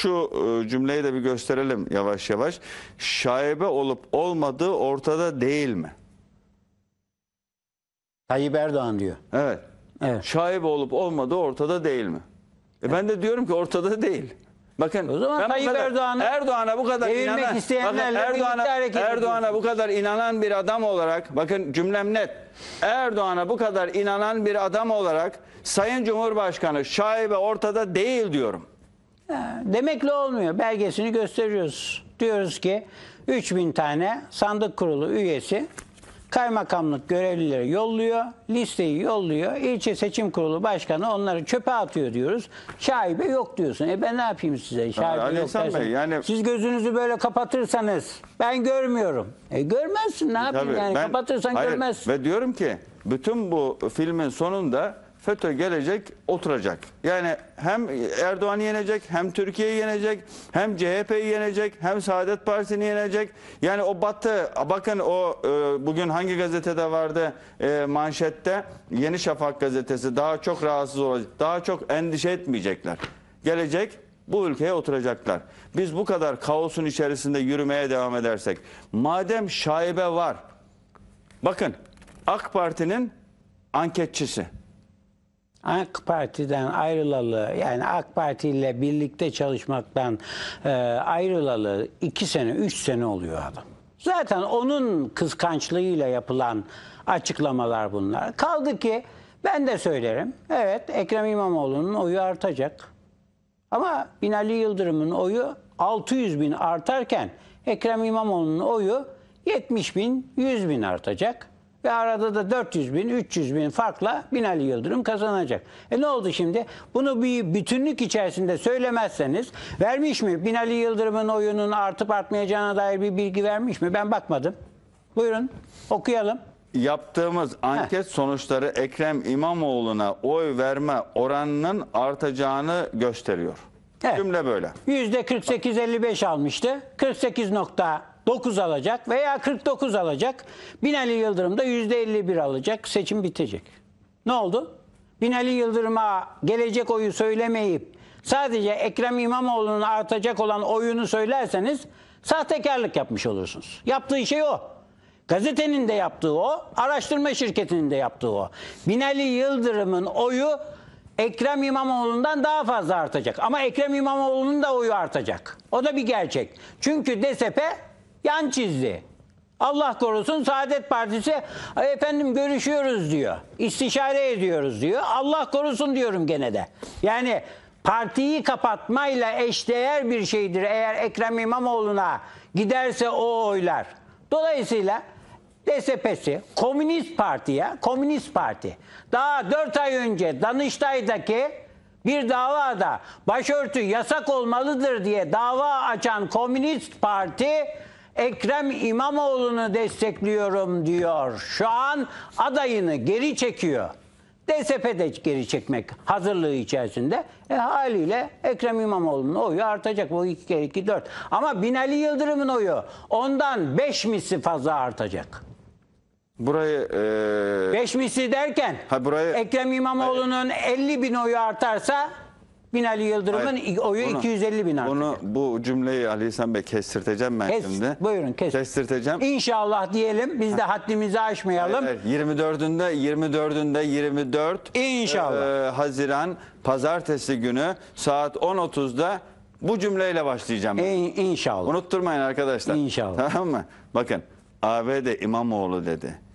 şu e, cümleyi de bir gösterelim yavaş yavaş. Şaibe olup olmadığı ortada değil mi? Tayyip Erdoğan diyor. Evet. evet. Şaibe olup olmadığı ortada değil mi? E evet. ben de diyorum ki ortada değil. Bakın o zaman Tayyip Erdoğan'a Erdoğan'a bu kadar inanan Erdoğan'a Erdoğan'a bu kadar inanan bir adam olarak bakın cümlem net. Erdoğan'a bu kadar inanan bir adam olarak Sayın Cumhurbaşkanı şaibe ortada değil diyorum. Demekle olmuyor. Belgesini gösteriyoruz. Diyoruz ki 3000 tane sandık kurulu üyesi kaymakamlık görevlileri yolluyor, listeyi yolluyor. ilçe seçim kurulu başkanı onları çöpe atıyor diyoruz. Şaibe yok diyorsun. E ben ne yapayım size? Şaibe Ali yok Bey, yani... Siz gözünüzü böyle kapatırsanız ben görmüyorum. E görmezsin ne e yapayım Tabii, yani ben, kapatırsan hayır, görmezsin. Ve diyorum ki bütün bu filmin sonunda FETÖ gelecek, oturacak. Yani hem Erdoğan'ı yenecek, hem Türkiye'yi yenecek, hem CHP'yi yenecek, hem Saadet Partisi'ni yenecek. Yani o batı, bakın o e, bugün hangi gazetede vardı e, manşette? Yeni Şafak gazetesi daha çok rahatsız olacak, daha çok endişe etmeyecekler. Gelecek, bu ülkeye oturacaklar. Biz bu kadar kaosun içerisinde yürümeye devam edersek, madem şaibe var, bakın AK Parti'nin anketçisi, AK Parti'den ayrılalı yani AK Parti ile birlikte çalışmaktan e, ayrılalı iki sene üç sene oluyor adam. Zaten onun kıskançlığıyla yapılan açıklamalar bunlar. Kaldı ki ben de söylerim. Evet Ekrem İmamoğlu'nun oyu artacak. Ama Binali Yıldırım'ın oyu 600 bin artarken Ekrem İmamoğlu'nun oyu 70 bin 100 bin artacak. Ve arada da 400 bin, 300 bin farkla Binali Yıldırım kazanacak. E ne oldu şimdi? Bunu bir bütünlük içerisinde söylemezseniz vermiş mi? Binali Yıldırım'ın oyunun artıp artmayacağına dair bir bilgi vermiş mi? Ben bakmadım. Buyurun okuyalım. Yaptığımız anket Heh. sonuçları Ekrem İmamoğlu'na oy verme oranının artacağını gösteriyor. Evet. Cümle böyle. %48-55 almıştı. 48 nokta 9 alacak veya 49 alacak. Binali Yıldırım da %51 alacak. Seçim bitecek. Ne oldu? Binali Yıldırım'a gelecek oyu söylemeyip sadece Ekrem İmamoğlu'nun artacak olan oyunu söylerseniz sahtekarlık yapmış olursunuz. Yaptığı şey o. Gazetenin de yaptığı o, araştırma şirketinin de yaptığı o. Binali Yıldırım'ın oyu Ekrem İmamoğlu'ndan daha fazla artacak. Ama Ekrem İmamoğlu'nun da oyu artacak. O da bir gerçek. Çünkü DSP yan çizdi. Allah korusun Saadet Partisi efendim görüşüyoruz diyor. İstişare ediyoruz diyor. Allah korusun diyorum gene de. Yani partiyi kapatmayla eşdeğer bir şeydir eğer Ekrem İmamoğlu'na giderse o oylar. Dolayısıyla DSP'si Komünist Parti ya Komünist Parti daha 4 ay önce Danıştay'daki bir davada başörtü yasak olmalıdır diye dava açan Komünist Parti Ekrem İmamoğlu'nu destekliyorum diyor. Şu an adayını geri çekiyor. DSP de geri çekmek hazırlığı içerisinde. E, haliyle Ekrem İmamoğlu'nun oyu artacak. Bu 2 kere 2 4. Ama Binali Yıldırım'ın oyu ondan 5 misli fazla artacak. Burayı... E... misli derken ha, burayı... Ekrem İmamoğlu'nun 50 bin oyu artarsa Binali Yıldırım'ın Hayır, oyu bunu- 250 bin artık. Bunu bu cümleyi Ali İhsan Bey kestirteceğim ben Kes, şimdi. buyurun, kes. Kestirteceğim. İnşallah diyelim biz de haddimizi aşmayalım. Evet, 24'ünde 24'ünde 24 İnşallah. e, Haziran pazartesi günü saat 10.30'da bu cümleyle başlayacağım. ben. İn- Unutturmayın arkadaşlar. İnşallah. Tamam mı? Bakın ABD İmamoğlu dedi.